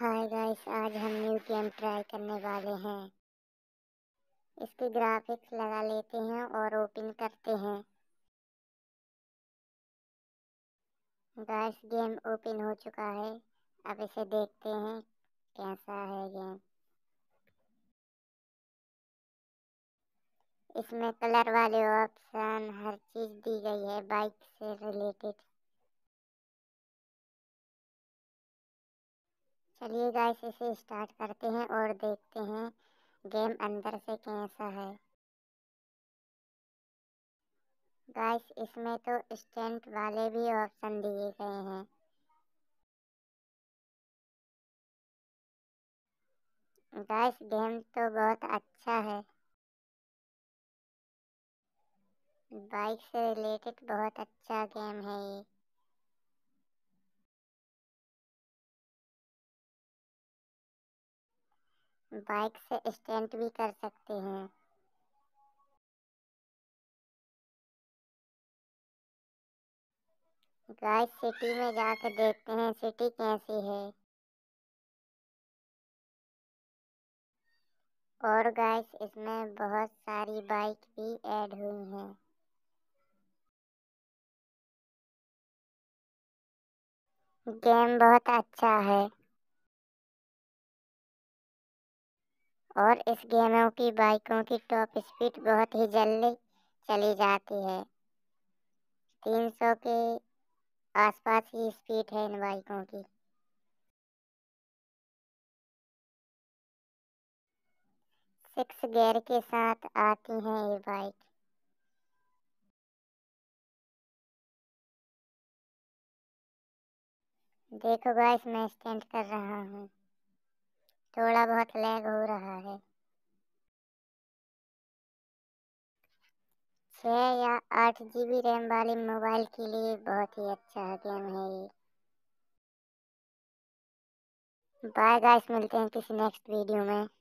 hi guys आज हम new game try करने वाले हैं इसकी ग्राफिक्स लगा लेते हैं और ओपन करते हैं गाइस गेम ओपन हो चुका है अब इसे देखते हैं कैसा है गेम इसमें कलर वाले ऑप्शन हर चीज़ दी गई है बाइक से रिलेटेड चलिए गाइस इसे स्टार्ट करते हैं और देखते हैं गेम अंदर से कैसा है गाइस इसमें तो स्टेंट वाले भी ऑप्शन दिए गए हैं गाइस गेम तो बहुत अच्छा है बाइक से रिलेटेड बहुत अच्छा गेम है ये बाइक से स्टेंट भी कर सकते हैं गाइस सिटी में जाकर देखते हैं सिटी कैसी है और गाइस इसमें बहुत सारी बाइक भी ऐड हुई हैं गेम बहुत अच्छा है और इस गेमों की बाइकों की टॉप स्पीड बहुत ही जल्दी चली जाती है तीन सौ के आसपास की स्पीड है इन बाइकों की सिक्स गियर के साथ आती हैं ये बाइक देखो गाइस मैं स्टैंड कर रहा हूँ थोड़ा बहुत लैग हो रहा है छः या आठ जी बी रैम वाले मोबाइल के लिए बहुत ही अच्छा गेम है ये बाय गाइस मिलते हैं किसी नेक्स्ट वीडियो में